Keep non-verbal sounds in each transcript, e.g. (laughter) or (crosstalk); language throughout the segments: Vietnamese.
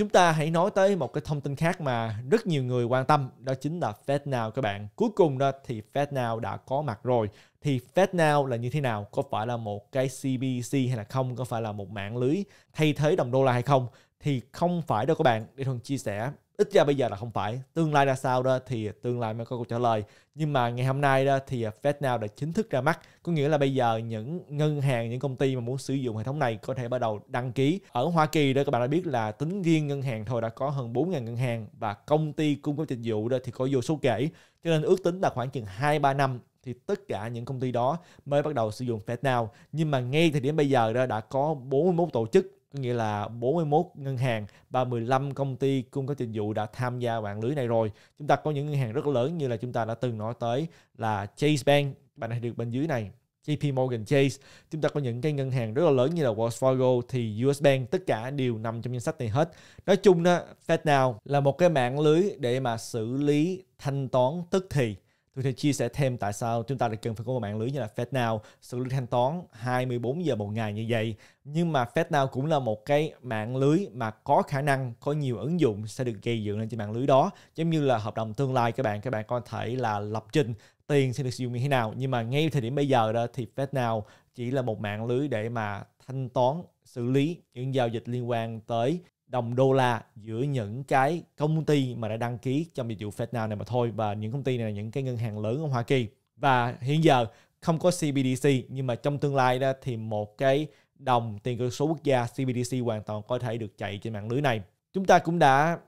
chúng ta hãy nói tới một cái thông tin khác mà rất nhiều người quan tâm đó chính là FedNow các bạn. Cuối cùng đó thì FedNow đã có mặt rồi. Thì FedNow là như thế nào? Có phải là một cái CbC hay là không? Có phải là một mạng lưới thay thế đồng đô la hay không? Thì không phải đâu các bạn. Để Thuần chia sẻ ít ra bây giờ là không phải tương lai ra sao đó thì tương lai mới có câu trả lời nhưng mà ngày hôm nay đó thì FedNow đã chính thức ra mắt có nghĩa là bây giờ những ngân hàng những công ty mà muốn sử dụng hệ thống này có thể bắt đầu đăng ký ở Hoa Kỳ đó các bạn đã biết là tính riêng ngân hàng thôi đã có hơn 4.000 ngân hàng và công ty cung cấp dịch vụ đó thì có vô số kể cho nên ước tính là khoảng chừng 2-3 năm thì tất cả những công ty đó mới bắt đầu sử dụng FedNow nhưng mà ngay thời điểm bây giờ đó đã có 41 tổ chức có nghĩa là 41 ngân hàng, 35 công ty cung cấp dịch vụ đã tham gia mạng lưới này rồi. Chúng ta có những ngân hàng rất lớn như là chúng ta đã từng nói tới là Chase Bank, bạn này được bên dưới này, JP Morgan Chase, chúng ta có những cái ngân hàng rất là lớn như là Wells Fargo thì US Bank tất cả đều nằm trong danh sách này hết. Nói chung đó, FedNow là một cái mạng lưới để mà xử lý thanh toán tức thì Tôi sẽ chia sẻ thêm tại sao chúng ta lại cần phải có một mạng lưới như là FedNow xử lý thanh toán 24 giờ một ngày như vậy. Nhưng mà FedNow cũng là một cái mạng lưới mà có khả năng có nhiều ứng dụng sẽ được gây dựng lên trên mạng lưới đó. Giống như là hợp đồng tương lai các bạn, các bạn có thể là lập trình tiền sẽ được sử dụng như thế nào. Nhưng mà ngay thời điểm bây giờ đó thì FedNow chỉ là một mạng lưới để mà thanh toán xử lý những giao dịch liên quan tới đồng đô la giữa những cái công ty mà đã đăng ký trong dịch vụ FedNow này mà thôi và những công ty này là những cái ngân hàng lớn ở Hoa Kỳ và hiện giờ không có CBDC nhưng mà trong tương lai đó thì một cái đồng tiền cơ số quốc gia CBDC hoàn toàn có thể được chạy trên mạng lưới này chúng ta cũng đã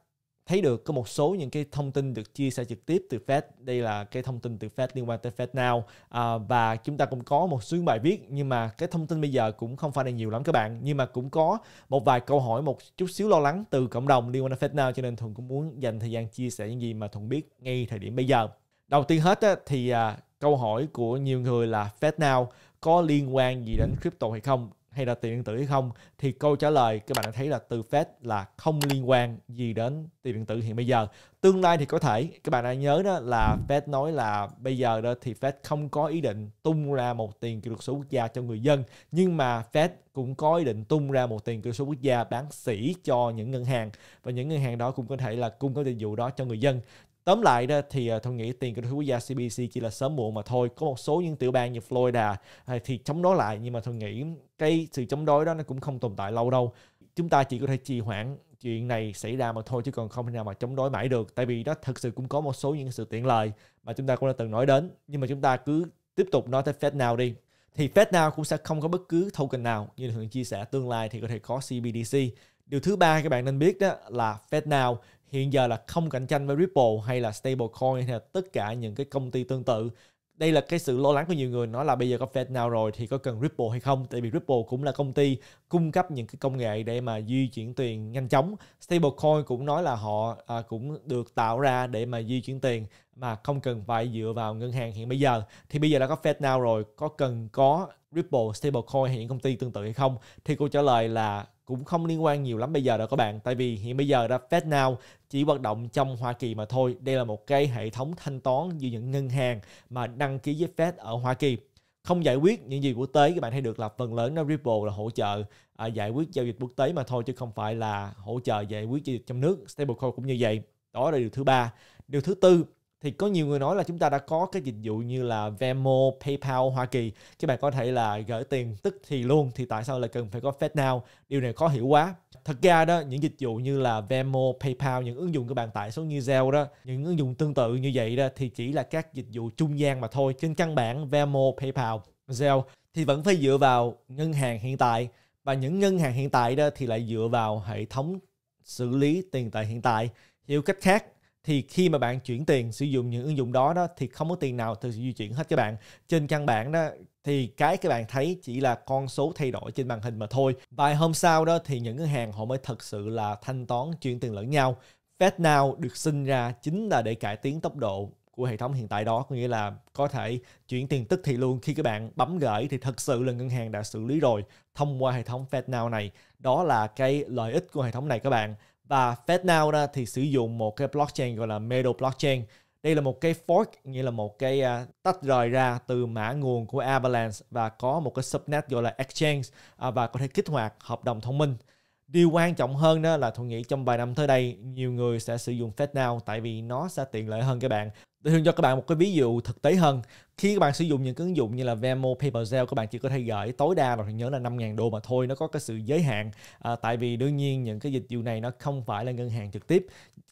thấy được có một số những cái thông tin được chia sẻ trực tiếp từ Fed đây là cái thông tin từ Fed liên quan tới Fed Now à, và chúng ta cũng có một số bài viết nhưng mà cái thông tin bây giờ cũng không phải là nhiều lắm các bạn nhưng mà cũng có một vài câu hỏi một chút xíu lo lắng từ cộng đồng liên quan tới Fed Now cho nên thuận cũng muốn dành thời gian chia sẻ những gì mà thuận biết ngay thời điểm bây giờ đầu tiên hết á, thì à, câu hỏi của nhiều người là Fed Now có liên quan gì đến crypto hay không hay là tiền điện tử hay không thì câu trả lời các bạn đã thấy là từ Fed là không liên quan gì đến tiền điện tử hiện bây giờ tương lai thì có thể các bạn đã nhớ đó là Fed nói là bây giờ đó thì Fed không có ý định tung ra một tiền kỷ lục số quốc gia cho người dân nhưng mà Fed cũng có ý định tung ra một tiền kỷ lục số quốc gia bán sỉ cho những ngân hàng và những ngân hàng đó cũng có thể là cung cấp dịch vụ đó cho người dân Tóm lại đó thì à, tôi nghĩ tiền gửi quốc gia CBC chỉ là sớm muộn mà thôi. Có một số những tiểu bang như Florida à, thì chống đối lại nhưng mà tôi nghĩ cái sự chống đối đó nó cũng không tồn tại lâu đâu. Chúng ta chỉ có thể trì hoãn chuyện này xảy ra mà thôi chứ còn không thể nào mà chống đối mãi được tại vì nó thực sự cũng có một số những sự tiện lợi mà chúng ta cũng đã từng nói đến nhưng mà chúng ta cứ tiếp tục nói tới Fed FedNow đi thì Fed FedNow cũng sẽ không có bất cứ token nào như thường chia sẻ tương lai thì có thể có CBDC điều thứ ba các bạn nên biết đó là Fed FedNow hiện giờ là không cạnh tranh với Ripple hay là stablecoin hay là tất cả những cái công ty tương tự đây là cái sự lo lắng của nhiều người nói là bây giờ có Fed nào rồi thì có cần Ripple hay không tại vì Ripple cũng là công ty cung cấp những cái công nghệ để mà di chuyển tiền nhanh chóng stablecoin cũng nói là họ à, cũng được tạo ra để mà di chuyển tiền mà không cần phải dựa vào ngân hàng hiện bây giờ thì bây giờ đã có Fed nào rồi có cần có Ripple stablecoin hay những công ty tương tự hay không thì câu trả lời là cũng không liên quan nhiều lắm bây giờ đâu các bạn tại vì hiện bây giờ ra FedNow chỉ hoạt động trong Hoa Kỳ mà thôi đây là một cái hệ thống thanh toán giữa những ngân hàng mà đăng ký với Fed ở Hoa Kỳ không giải quyết những gì quốc tế các bạn thấy được là phần lớn nó Ripple là hỗ trợ à, giải quyết giao dịch quốc tế mà thôi chứ không phải là hỗ trợ giải quyết giao dịch trong nước stablecoin cũng như vậy đó là điều thứ ba điều thứ tư thì có nhiều người nói là chúng ta đã có cái dịch vụ như là Venmo, PayPal Hoa Kỳ các bạn có thể là gửi tiền tức thì luôn thì tại sao lại cần phải có FedNow điều này khó hiểu quá thật ra đó những dịch vụ như là Venmo, PayPal những ứng dụng các bạn tải xuống như Zelle đó những ứng dụng tương tự như vậy đó thì chỉ là các dịch vụ trung gian mà thôi trên căn bản Venmo, PayPal, Zelle thì vẫn phải dựa vào ngân hàng hiện tại và những ngân hàng hiện tại đó thì lại dựa vào hệ thống xử lý tiền tệ hiện tại hiểu cách khác thì khi mà bạn chuyển tiền sử dụng những ứng dụng đó đó thì không có tiền nào từ di chuyển hết các bạn trên căn bản đó thì cái các bạn thấy chỉ là con số thay đổi trên màn hình mà thôi vài hôm sau đó thì những ngân hàng họ mới thật sự là thanh toán chuyển tiền lẫn nhau FedNow được sinh ra chính là để cải tiến tốc độ của hệ thống hiện tại đó có nghĩa là có thể chuyển tiền tức thì luôn khi các bạn bấm gửi thì thật sự là ngân hàng đã xử lý rồi thông qua hệ thống FedNow này đó là cái lợi ích của hệ thống này các bạn và FedNow đó thì sử dụng một cái blockchain gọi là Meadow blockchain đây là một cái fork nghĩa là một cái uh, tách rời ra từ mã nguồn của Avalanche và có một cái subnet gọi là Exchange uh, và có thể kích hoạt hợp đồng thông minh Điều quan trọng hơn đó là tôi nghĩ trong vài năm tới đây nhiều người sẽ sử dụng FedNow tại vì nó sẽ tiện lợi hơn các bạn. Tôi cho các bạn một cái ví dụ thực tế hơn. Khi các bạn sử dụng những ứng dụng như là Venmo, PayPal, các bạn chỉ có thể gửi tối đa là nhớ là 5.000 đô mà thôi. Nó có cái sự giới hạn. À, tại vì đương nhiên những cái dịch vụ này nó không phải là ngân hàng trực tiếp.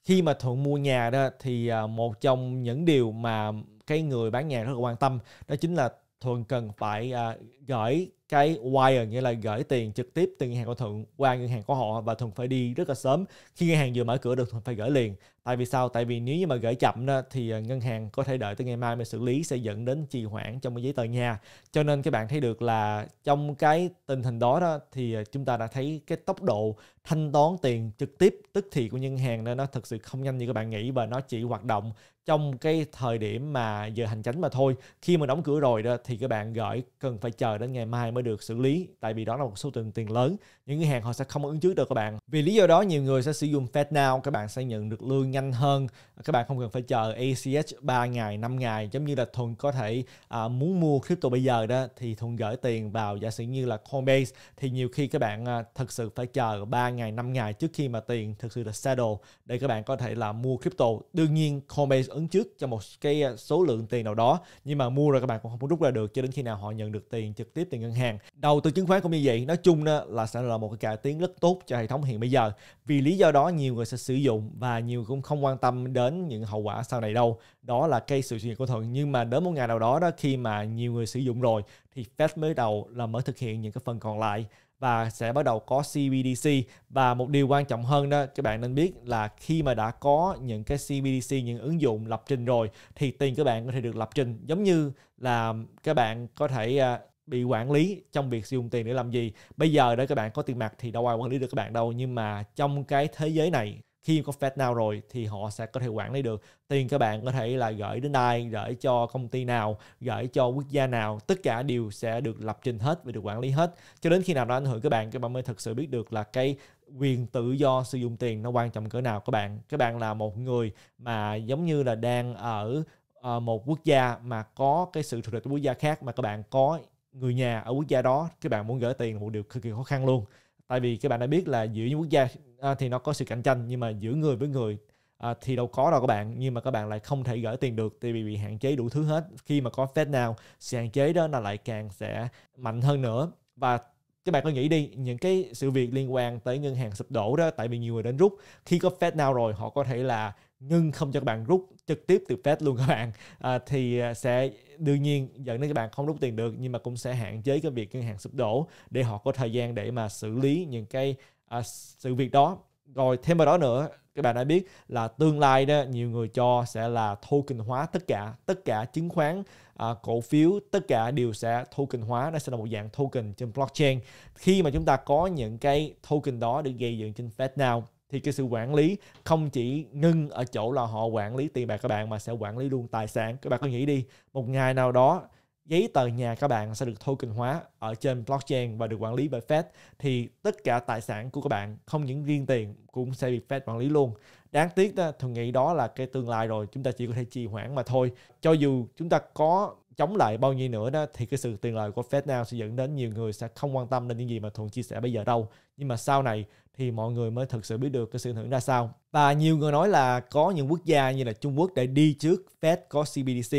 Khi mà Thuận mua nhà đó thì à, một trong những điều mà cái người bán nhà rất là quan tâm đó chính là Thuận cần phải à, gửi cái wire nghĩa là gửi tiền trực tiếp từ ngân hàng của Thuận qua ngân hàng của họ và Thuận phải đi rất là sớm khi ngân hàng vừa mở cửa được Thuận phải gửi liền tại vì sao tại vì nếu như mà gửi chậm đó, thì ờ, ngân hàng có thể đợi tới ngày mai mới xử lý sẽ dẫn đến trì hoãn trong cái giấy tờ nhà cho nên các bạn thấy được là trong cái tình hình đó đó thì ờ, chúng ta đã thấy cái tốc độ thanh toán tiền trực tiếp tức thì của ngân hàng nên nó thực sự không nhanh như các bạn nghĩ và nó chỉ hoạt động trong cái thời điểm mà giờ hành chánh mà thôi khi mà đóng cửa rồi đó thì các bạn gửi cần phải chờ đến ngày mai mới được xử lý tại vì đó là một số tiền tiền lớn những ngân hàng họ sẽ không ứng trước được các bạn vì lý do đó nhiều người sẽ sử dụng FedNow các bạn sẽ nhận được lương nhanh hơn các bạn không cần phải chờ ACH 3 ngày 5 ngày giống như là Thuần có thể à, muốn mua crypto bây giờ đó thì Thuần gửi tiền vào giả sử như là Coinbase thì nhiều khi các bạn à, thật sự phải chờ 3 ngày 5 ngày trước khi mà tiền thực sự là settle để các bạn có thể là mua crypto đương nhiên Coinbase ứng trước cho một cái à, số lượng tiền nào đó nhưng mà mua rồi các bạn cũng không có rút ra được cho đến khi nào họ nhận được tiền trực trực tiếp từ ngân hàng đầu tư chứng khoán cũng như vậy nói chung là sẽ là một cái cải tiến rất tốt cho hệ thống hiện bây giờ vì lý do đó nhiều người sẽ sử dụng và nhiều cũng không quan tâm đến những hậu quả sau này đâu đó là cây sự chuyển của thuận nhưng mà đến một ngày nào đó đó khi mà nhiều người sử dụng rồi thì Fed mới đầu là mới thực hiện những cái phần còn lại và sẽ bắt đầu có CBDC và một điều quan trọng hơn đó các bạn nên biết là khi mà đã có những cái CBDC những ứng dụng lập trình rồi thì tiền các bạn có thể được lập trình giống như là các bạn có thể à, bị quản lý trong việc sử dụng tiền để làm gì bây giờ đó các bạn có tiền mặt thì đâu ai quản lý được các bạn đâu nhưng mà trong cái thế giới này khi có FedNow rồi thì họ sẽ có thể quản lý được tiền các bạn có thể là gửi đến ai gửi cho công ty nào gửi cho quốc gia nào tất cả đều sẽ được lập trình hết và được quản lý hết cho đến khi nào nó ảnh hưởng các bạn các bạn mới thực sự biết được là cái quyền tự do sử dụng tiền nó quan trọng cỡ nào các bạn các bạn là một người mà giống như là đang ở ờ, một quốc gia mà có cái sự thù địch của quốc gia khác mà các bạn có người nhà ở quốc gia đó các bạn muốn gửi tiền là một điều cực kỳ khó khăn luôn tại vì các bạn đã biết là giữa những quốc gia à, thì nó có sự cạnh tranh nhưng mà giữa người với người à, thì đâu có đâu các bạn nhưng mà các bạn lại không thể gửi tiền được tại vì bị hạn chế đủ thứ hết khi mà có Fed nào sự hạn chế đó là lại càng sẽ mạnh hơn nữa và các bạn có nghĩ đi những cái sự việc liên quan tới ngân hàng sụp đổ đó tại vì nhiều người đến rút khi có Fed nào rồi họ có thể là ngưng không cho các bạn rút trực tiếp từ Fed luôn các bạn à, thì à, sẽ đương nhiên dẫn đến các bạn không rút tiền được nhưng mà cũng sẽ hạn chế cái việc ngân hàng sụp đổ để họ có thời gian để mà xử lý những cái à, sự việc đó rồi thêm vào đó nữa các bạn đã biết là tương lai đó nhiều người cho sẽ là token hóa tất cả tất cả chứng khoán à, cổ phiếu tất cả đều sẽ token hóa nó sẽ là một dạng token trên blockchain khi mà chúng ta có những cái token đó được gây dựng trên Fed FedNow thì cái sự quản lý không chỉ ngưng ở chỗ là họ quản lý tiền bạc các bạn mà sẽ quản lý luôn tài sản các bạn có nghĩ đi một ngày nào đó giấy tờ nhà các bạn sẽ được token hóa ở trên blockchain và được quản lý bởi Fed thì tất cả tài sản của các bạn không những riêng tiền cũng sẽ bị Fed quản lý luôn đáng tiếc đó, thường nghĩ đó là cái tương lai rồi chúng ta chỉ có thể trì hoãn mà thôi cho dù chúng ta có chống lại bao nhiêu nữa đó thì cái sự tiền lời của Fed nào sẽ dẫn đến nhiều người sẽ không quan tâm đến những gì mà Thuận chia sẻ bây giờ đâu nhưng mà sau này thì mọi người mới thực sự biết được cái sự hưởng ra sao và nhiều người nói là có những quốc gia như là Trung Quốc đã đi trước Fed có CBDC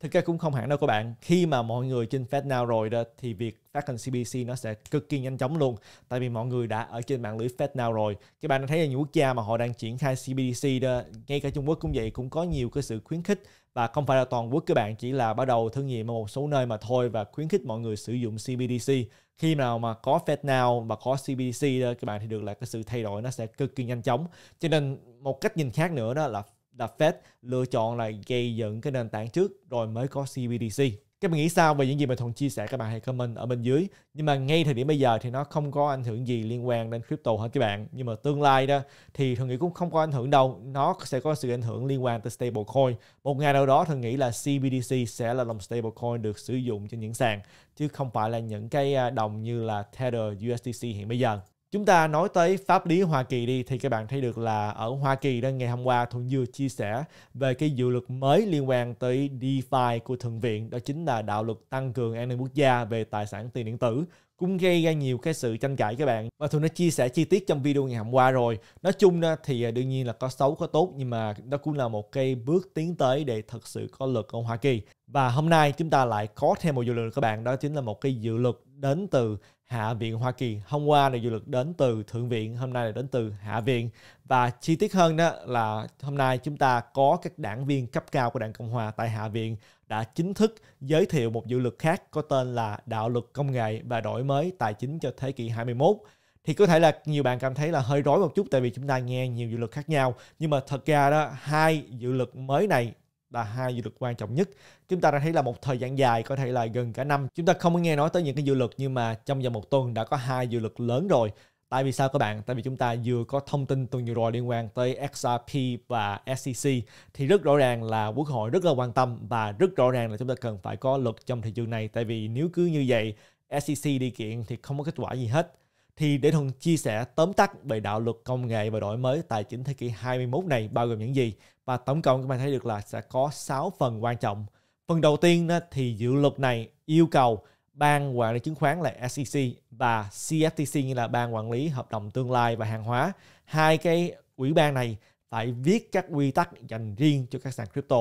thực ra cũng không hẳn đâu các bạn khi mà mọi người trên FedNow rồi đó thì việc phát hành CBC nó sẽ cực kỳ nhanh chóng luôn tại vì mọi người đã ở trên mạng lưới FedNow rồi các bạn đã thấy là những quốc gia mà họ đang triển khai CBDC đó ngay cả Trung Quốc cũng vậy cũng có nhiều cái sự khuyến khích và không phải là toàn quốc các bạn chỉ là bắt đầu thử nghiệm ở một số nơi mà thôi và khuyến khích mọi người sử dụng CBDC khi nào mà có FedNow và có CBDC đó, các bạn thì được là cái sự thay đổi nó sẽ cực kỳ nhanh chóng cho nên một cách nhìn khác nữa đó là là Fed lựa chọn là gây dựng cái nền tảng trước rồi mới có CBDC. Các bạn nghĩ sao về những gì mình thường chia sẻ các bạn hãy comment ở bên dưới. Nhưng mà ngay thời điểm bây giờ thì nó không có ảnh hưởng gì liên quan đến crypto hết các bạn. Nhưng mà tương lai đó thì thường nghĩ cũng không có ảnh hưởng đâu. Nó sẽ có sự ảnh hưởng liên quan tới stablecoin. Một ngày nào đó thường nghĩ là CBDC sẽ là đồng stablecoin được sử dụng trên những sàn chứ không phải là những cái à, đồng như là Tether USDC hiện bây giờ. Chúng ta nói tới pháp lý Hoa Kỳ đi thì các bạn thấy được là ở Hoa Kỳ đang ngày hôm qua Thuận vừa chia sẻ về cái dự luật mới liên quan tới DeFi của Thượng viện đó chính là đạo luật tăng cường an ninh quốc gia về tài sản tiền điện tử cũng gây ra nhiều cái sự tranh cãi các bạn và Thuận đã chia sẻ chi tiết trong video ngày hôm qua rồi nói chung thì à, đương nhiên là có xấu có tốt nhưng mà nó cũng là một cái bước tiến tới để thật sự có luật ở Hoa Kỳ và hôm nay chúng ta lại có thêm một dự luật các bạn đó chính là một cái dự luật đến từ Hạ viện Hoa Kỳ. Hôm qua là dự luật đến từ Thượng viện, hôm nay là đến từ Hạ viện. Và chi tiết hơn đó là hôm nay chúng ta có các đảng viên cấp cao của Đảng Cộng Hòa tại Hạ viện đã chính thức giới thiệu một dự luật khác có tên là Đạo luật Công nghệ và đổi mới tài chính cho thế kỷ 21 thì có thể là nhiều bạn cảm thấy là hơi rối một chút tại vì chúng ta nghe nhiều dự luật khác nhau nhưng mà thật ra đó hai dự luật mới này là hai dự luật quan trọng nhất chúng ta đã thấy là một thời gian dài có thể là gần cả năm chúng ta không có nghe nói tới những cái dự luật nhưng mà trong vòng một tuần đã có hai dự luật lớn rồi tại vì sao các bạn tại vì chúng ta vừa có thông tin tuần vừa rồi liên quan tới XRP và SEC thì rất rõ ràng là quốc hội rất là quan tâm và rất rõ ràng là chúng ta cần phải có luật trong thị trường này tại vì nếu cứ như vậy SEC đi kiện thì không có kết quả gì hết thì để Thuần chia sẻ tóm tắt về đạo luật công nghệ và đổi mới tài chính thế kỷ 21 này bao gồm những gì và tổng cộng các bạn thấy được là sẽ có 6 phần quan trọng. Phần đầu tiên thì dự luật này yêu cầu ban quản lý chứng khoán là SEC và CFTC như là ban quản lý hợp đồng tương lai và hàng hóa. Hai cái ủy ban này phải viết các quy tắc dành riêng cho các sàn crypto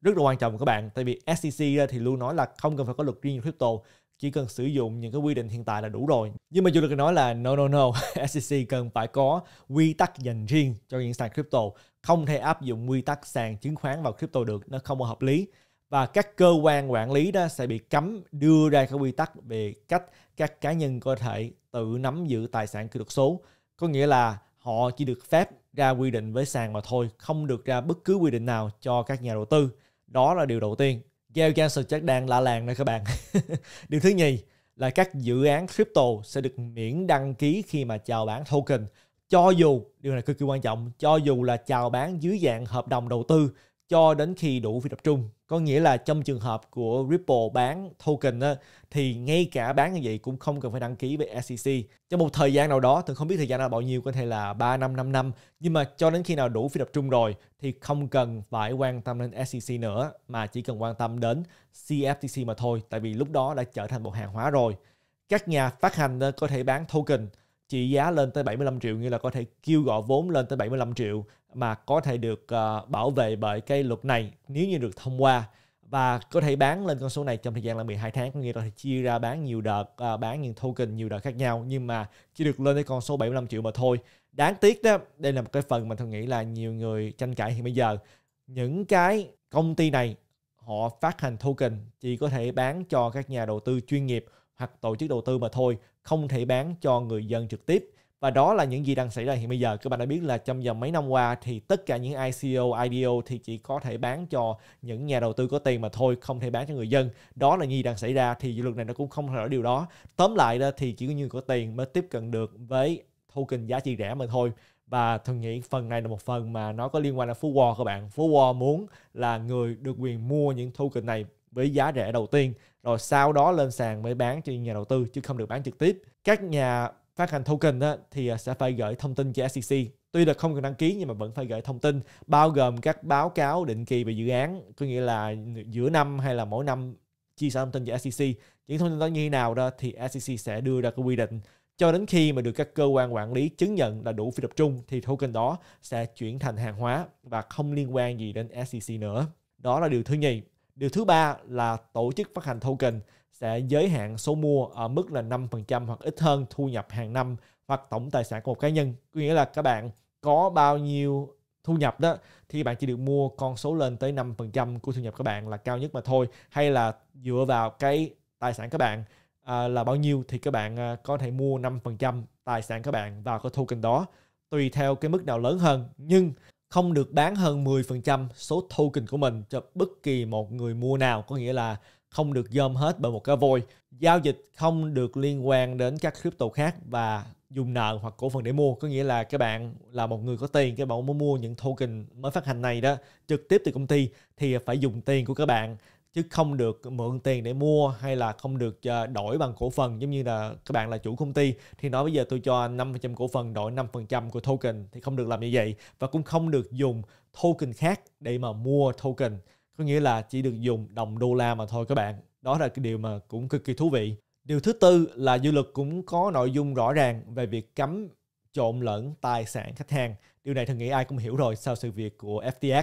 rất là quan trọng các bạn tại vì SEC thì luôn nói là không cần phải có luật riêng cho crypto chỉ cần sử dụng những cái quy định hiện tại là đủ rồi nhưng mà dù được nói là no no no SEC (laughs) cần phải có quy tắc dành riêng cho những sàn crypto không thể áp dụng quy tắc sàn chứng khoán vào crypto được nó không hợp lý và các cơ quan quản lý đó sẽ bị cấm đưa ra các quy tắc về cách các cá nhân có thể tự nắm giữ tài sản kỹ thuật số có nghĩa là họ chỉ được phép ra quy định với sàn mà thôi không được ra bất cứ quy định nào cho các nhà đầu tư đó là điều đầu tiên Geo Cancer chắc đang lạ làng đây các bạn. (laughs) Điều thứ nhì là các dự án crypto sẽ được miễn đăng ký khi mà chào bán token. Cho dù, điều này cực kỳ quan trọng, cho dù là chào bán dưới dạng hợp đồng đầu tư cho đến khi đủ phi tập trung có nghĩa là trong trường hợp của Ripple bán token á, thì ngay cả bán như vậy cũng không cần phải đăng ký với SEC trong một thời gian nào đó tôi không biết thời gian là bao nhiêu có thể là 3 năm 5 năm nhưng mà cho đến khi nào đủ phi tập trung rồi thì không cần phải quan tâm đến SEC nữa mà chỉ cần quan tâm đến CFTC mà thôi tại vì lúc đó đã trở thành một hàng hóa rồi các nhà phát hành có thể bán token trị giá lên tới 75 triệu như là có thể kêu gọi vốn lên tới 75 triệu mà có thể được uh, bảo vệ bởi cái luật này nếu như được thông qua và có thể bán lên con số này trong thời gian là 12 tháng có nghĩa là chia ra bán nhiều đợt à, bán những token nhiều đợt khác nhau nhưng mà chỉ được lên tới con số 75 triệu mà thôi đáng tiếc đó đây là một cái phần mà tôi nghĩ là nhiều người tranh cãi hiện bây giờ những cái công ty này họ phát hành token chỉ có thể bán cho các nhà đầu tư chuyên nghiệp hoặc tổ chức đầu tư mà thôi không thể bán cho người dân trực tiếp và đó là những gì đang xảy ra hiện bây giờ các bạn đã biết là trong vòng mấy năm qua thì tất cả những ICO, IDO thì chỉ có thể bán cho những nhà đầu tư có tiền mà thôi không thể bán cho người dân đó là gì đang xảy ra thì dự luật này nó cũng không thay đổi điều đó tóm lại đó thì chỉ có như có tiền mới tiếp cận được với token giá trị rẻ mà thôi và thường nghĩ phần này là một phần mà nó có liên quan đến Phú War các bạn Phú War muốn là người được quyền mua những token này với giá rẻ đầu tiên rồi sau đó lên sàn mới bán cho nhà đầu tư chứ không được bán trực tiếp các nhà phát hành token đó, thì à, sẽ phải gửi thông tin cho SEC tuy là không cần đăng ký nhưng mà vẫn phải gửi thông tin bao gồm các báo cáo định kỳ về dự án có nghĩa là giữa năm hay là mỗi năm chia sẻ thông tin cho SEC những thông tin đó như thế nào đó thì SEC sẽ đưa ra cái quy định cho đến khi mà được các cơ quan quản lý chứng nhận là đủ phi tập trung thì token đó sẽ chuyển thành hàng hóa và không liên quan gì đến SEC nữa đó là điều thứ nhì điều thứ ba là tổ chức phát hành token sẽ giới hạn số mua ở mức là 5% hoặc ít hơn thu nhập hàng năm hoặc tổng tài sản của một cá nhân. Có nghĩa là các bạn có bao nhiêu thu nhập đó thì bạn chỉ được mua con số lên tới 5% của thu nhập các bạn là cao nhất mà thôi hay là dựa vào cái tài sản các bạn à, là bao nhiêu thì các bạn à, có thể mua 5% tài sản các bạn vào cái token đó tùy theo cái mức nào lớn hơn nhưng không được bán hơn 10% số token của mình cho bất kỳ một người mua nào có nghĩa là không được dơm hết bởi một cái vôi giao dịch không được liên quan đến các crypto khác và dùng nợ hoặc cổ phần để mua có nghĩa là các bạn là một người có tiền các bạn muốn mua những token mới phát hành này đó trực tiếp từ công ty thì phải dùng tiền của các bạn chứ không được mượn tiền để mua hay là không được ờ, đổi bằng cổ phần giống như là các bạn là chủ công ty thì nói bây giờ tôi cho 5% cổ phần đổi 5% của token thì không được làm như vậy và cũng không được dùng token khác để mà mua token có nghĩa là chỉ được dùng đồng đô la mà thôi các bạn đó là cái điều mà cũng cực kỳ thú vị điều thứ tư là dự luật cũng có nội dung rõ ràng về việc cấm trộn lẫn tài sản khách hàng điều này thường nghĩ ai cũng hiểu rồi sau sự việc của FTX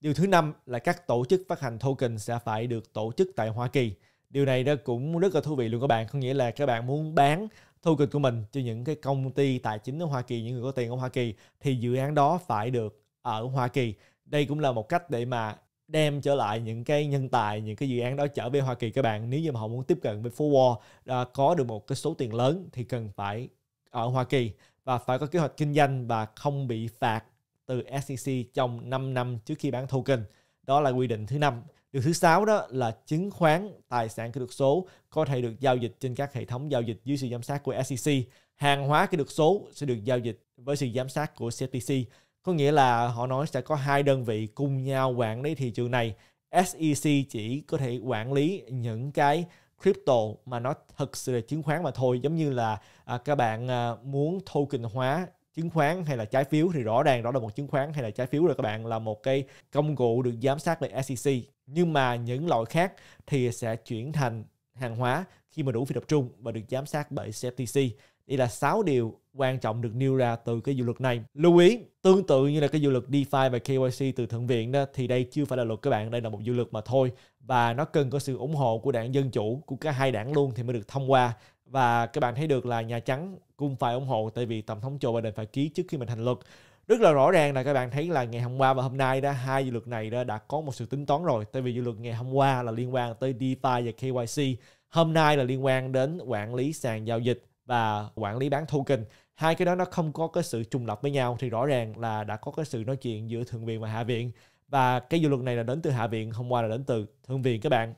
điều thứ năm là các tổ chức phát hành token sẽ phải được tổ chức tại Hoa Kỳ điều này đó cũng rất là thú vị luôn các bạn có nghĩa là các bạn muốn bán token của mình cho những cái công ty tài chính ở Hoa Kỳ những người có tiền ở Hoa Kỳ thì dự án đó phải được ở Hoa Kỳ đây cũng là một cách để mà đem trở lại những cái nhân tài những cái dự án đó trở về Hoa Kỳ các bạn nếu như mà họ muốn tiếp cận với phố Wall à, có được một cái số tiền lớn thì cần phải ở Hoa Kỳ và phải có kế hoạch kinh doanh và không bị phạt từ SEC trong 5 năm trước khi bán token đó là quy định thứ năm Điều thứ sáu đó là chứng khoán tài sản kỹ thuật số có thể được giao dịch trên các hệ thống giao dịch dưới sự giám sát của SEC. Hàng hóa kỹ thuật số sẽ được giao dịch với sự giám sát của CFTC có nghĩa là họ nói sẽ có hai đơn vị cùng nhau quản lý thị trường này SEC chỉ có thể quản lý những cái crypto mà nó thực sự là chứng khoán mà thôi giống như là à, các bạn à, muốn token hóa chứng khoán hay là trái phiếu thì rõ ràng đó là một chứng khoán hay là trái phiếu rồi các bạn là một cái công cụ được giám sát bởi SEC nhưng mà những loại khác thì sẽ chuyển thành hàng hóa khi mà đủ phi tập trung và được giám sát bởi CFTC đây là 6 điều quan trọng được nêu ra từ cái dự luật này. Lưu ý, tương tự như là cái dự luật DeFi và KYC từ Thượng viện đó, thì đây chưa phải là luật các bạn, đây là một dự luật mà thôi. Và nó cần có sự ủng hộ của đảng Dân Chủ, của cả hai đảng luôn thì mới được thông qua. Và các bạn thấy được là Nhà Trắng cũng phải ủng hộ tại vì Tổng thống Joe Biden phải ký trước khi mình thành luật rất là rõ ràng là các bạn thấy là ngày hôm qua và hôm nay đó hai dự luật này đó đã có một sự tính toán rồi tại vì dự luật ngày hôm qua là liên quan tới DeFi và KYC hôm nay là liên quan đến quản lý sàn giao dịch và quản lý bán token hai cái đó nó không có cái sự trùng lập với nhau thì rõ ràng là đã có cái sự nói chuyện giữa thượng viện và hạ viện và cái dự luật này là đến từ hạ viện hôm qua là đến từ thượng viện các bạn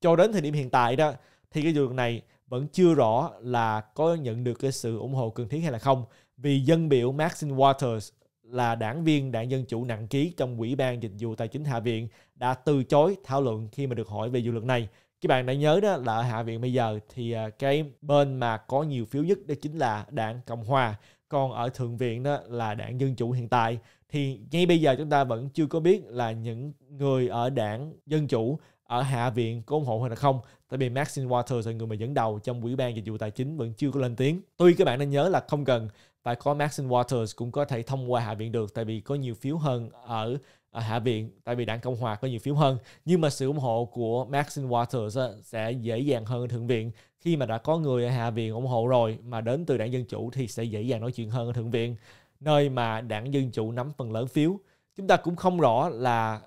cho đến thời điểm hiện tại đó thì cái dự luật này vẫn chưa rõ là có nhận được cái sự ủng hộ cần thiết hay là không vì dân biểu Maxine Waters là đảng viên đảng Dân Chủ nặng ký trong quỹ ban Dịch vụ Tài chính Hạ viện đã từ chối thảo luận khi mà được hỏi về dự luật này các bạn đã nhớ đó là ở hạ viện bây giờ thì à, cái bên mà có nhiều phiếu nhất đó chính là đảng cộng hòa còn ở thượng viện đó là đảng dân chủ hiện tại thì ngay bây giờ chúng ta vẫn chưa có biết là những người ở đảng dân chủ ở hạ viện có ủng hộ hay là không tại vì Maxine Waters là người mà dẫn đầu trong ủy ban dịch vụ tài chính vẫn chưa có lên tiếng tuy các bạn nên nhớ là không cần phải có Maxine Waters cũng có thể thông qua hạ viện được tại vì có nhiều phiếu hơn ở ở à, hạ viện tại vì đảng cộng hòa có nhiều phiếu hơn nhưng mà sự ủng hộ của Maxine Waters sẽ dễ dàng hơn thượng viện khi mà đã có người ở hạ viện ủng hộ rồi mà đến từ đảng dân chủ thì sẽ dễ dàng nói chuyện hơn ở thượng viện nơi mà đảng dân chủ nắm phần lớn phiếu chúng ta cũng không rõ là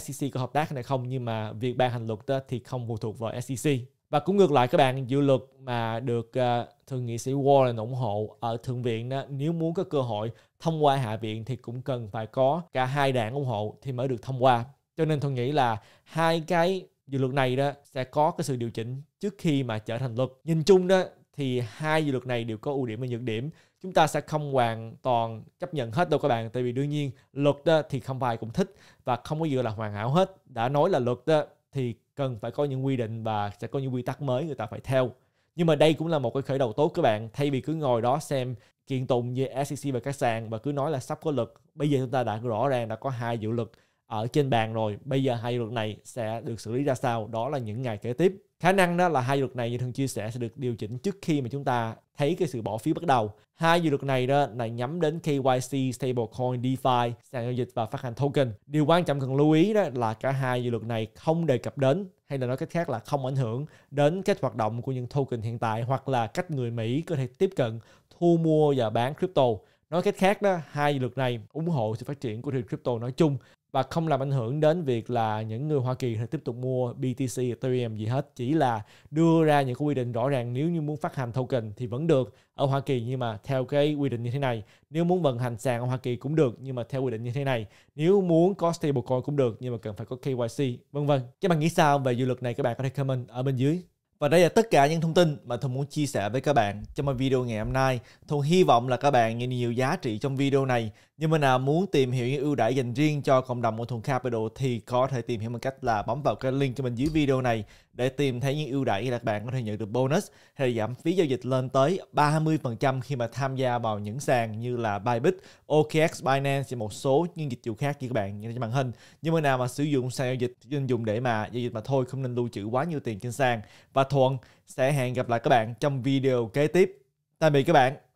SEC có hợp tác này không nhưng mà việc ban hành luật đó thì không phụ thuộc vào SEC và cũng ngược lại các bạn dự luật mà được uh, thượng nghị sĩ Warren ủng hộ ở thượng viện đó, nếu muốn có cơ hội thông qua hạ viện thì cũng cần phải có cả hai đảng ủng hộ thì mới được thông qua cho nên tôi nghĩ là hai cái dự luật này đó sẽ có cái sự điều chỉnh trước khi mà trở thành luật nhìn chung đó thì hai dự luật này đều có ưu điểm và nhược điểm chúng ta sẽ không hoàn toàn chấp nhận hết đâu các bạn tại vì đương nhiên luật đó thì không phải cũng thích và không có gì là hoàn hảo hết đã nói là luật đó thì cần phải có những quy định và sẽ có những quy tắc mới người ta phải theo nhưng mà đây cũng là một cái khởi đầu tốt các bạn thay vì cứ ngồi đó xem kiện tụng về SEC và các sàn và cứ nói là sắp có luật bây giờ chúng ta đã rõ ràng đã có hai dự luật ở trên bàn rồi bây giờ hai luật này sẽ được xử lý ra sao đó là những ngày kế tiếp khả năng đó là hai dự luật này như thường chia sẻ sẽ được điều chỉnh trước khi mà chúng ta thấy cái sự bỏ phiếu bắt đầu hai dự luật này đó là nhắm đến KYC stablecoin DeFi sàn giao dịch và phát hành token điều quan trọng cần lưu ý đó là cả hai dự luật này không đề cập đến hay là nói cách khác là không ảnh hưởng đến cách hoạt động của những token hiện tại hoặc là cách người Mỹ có thể tiếp cận thu mua và bán crypto Nói cách khác đó, hai dự luật này ủng hộ sự phát triển của thị trường crypto nói chung và không làm ảnh hưởng đến việc là những người Hoa Kỳ tiếp tục mua BTC, Ethereum gì hết chỉ là đưa ra những quy định rõ ràng nếu như muốn phát hành token thì vẫn được ở Hoa Kỳ nhưng mà theo cái quy định như thế này nếu muốn vận hành sàn ở Hoa Kỳ cũng được nhưng mà theo quy định như thế này nếu muốn có stablecoin cũng được nhưng mà cần phải có KYC vân vân các bạn nghĩ sao về dự luật này các bạn có thể comment ở bên dưới và đây là tất cả những thông tin mà Thùng muốn chia sẻ với các bạn trong video ngày hôm nay. Thùng hy vọng là các bạn nhận nhiều giá trị trong video này nhưng mà nào muốn tìm hiểu những ưu đãi dành riêng cho cộng đồng của Thuần Capital thì có thể tìm hiểu bằng cách là bấm vào cái link cho mình dưới video này để tìm thấy những ưu đãi là các bạn có thể nhận được bonus hay giảm phí giao dịch lên tới 30% khi mà tham gia vào những sàn như là Bybit, OKX, Binance và một số những dịch vụ khác như các bạn nhìn trên màn hình. Nhưng mà nào mà sử dụng sàn giao dịch thì nên dùng để mà giao dịch mà thôi không nên lưu trữ quá nhiều tiền trên sàn. Và Thuận sẽ hẹn gặp lại các bạn trong video kế tiếp. Tạm biệt các bạn.